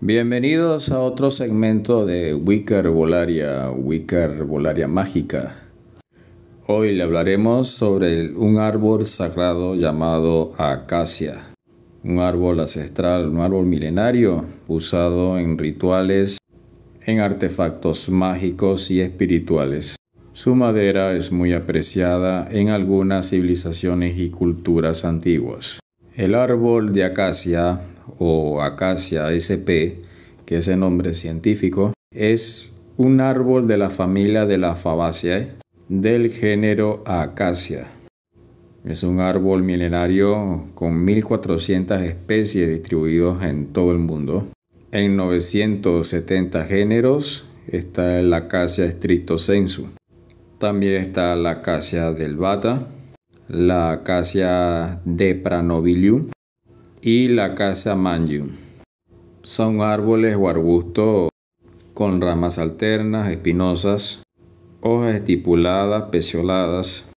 Bienvenidos a otro segmento de Wicker Volaria, Wicker Volaria Mágica. Hoy le hablaremos sobre un árbol sagrado llamado acacia, un árbol ancestral, un árbol milenario usado en rituales, en artefactos mágicos y espirituales. Su madera es muy apreciada en algunas civilizaciones y culturas antiguas. El árbol de acacia o acacia sp, que es el nombre científico, es un árbol de la familia de la Fabaceae del género acacia. Es un árbol milenario con 1400 especies distribuidas en todo el mundo. En 970 géneros está el acacia stricto sensu. También está la acacia del bata, la acacia de Pranobilium y la acacia mangium. Son árboles o arbustos con ramas alternas, espinosas, hojas estipuladas, pecioladas,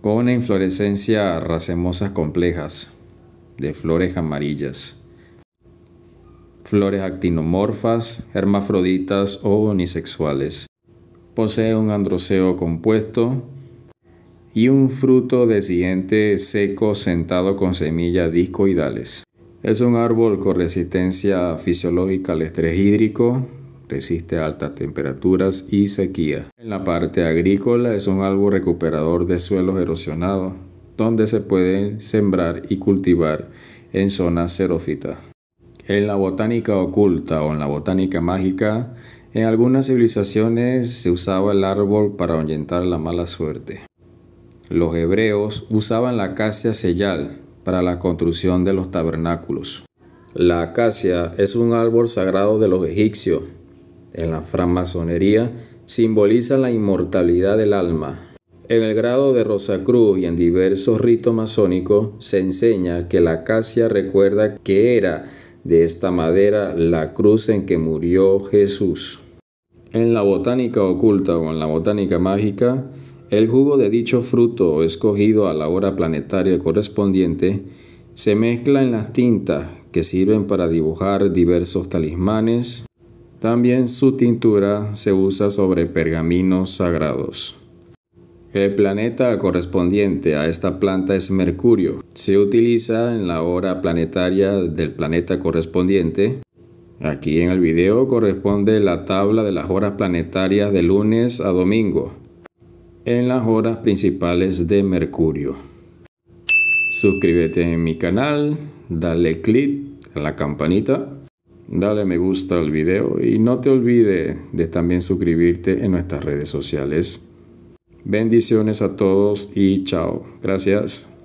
con inflorescencias racemosas complejas, de flores amarillas, flores actinomorfas, hermafroditas o unisexuales posee un androceo compuesto y un fruto de siguiente seco sentado con semillas discoidales. Es un árbol con resistencia fisiológica al estrés hídrico, resiste a altas temperaturas y sequía. En la parte agrícola es un árbol recuperador de suelos erosionados, donde se pueden sembrar y cultivar en zonas xerófitas. En la botánica oculta o en la botánica mágica en algunas civilizaciones se usaba el árbol para ahuyentar la mala suerte. Los hebreos usaban la acacia sellal para la construcción de los tabernáculos. La acacia es un árbol sagrado de los egipcios. En la franmasonería simboliza la inmortalidad del alma. En el grado de Rosacruz y en diversos ritos masónicos se enseña que la acacia recuerda que era de esta madera la cruz en que murió Jesús. En la botánica oculta o en la botánica mágica, el jugo de dicho fruto escogido a la hora planetaria correspondiente se mezcla en las tintas que sirven para dibujar diversos talismanes. También su tintura se usa sobre pergaminos sagrados. El planeta correspondiente a esta planta es Mercurio. Se utiliza en la hora planetaria del planeta correspondiente Aquí en el video corresponde la tabla de las horas planetarias de lunes a domingo en las horas principales de Mercurio. Suscríbete en mi canal, dale click a la campanita, dale me gusta al video y no te olvides de también suscribirte en nuestras redes sociales. Bendiciones a todos y chao. Gracias.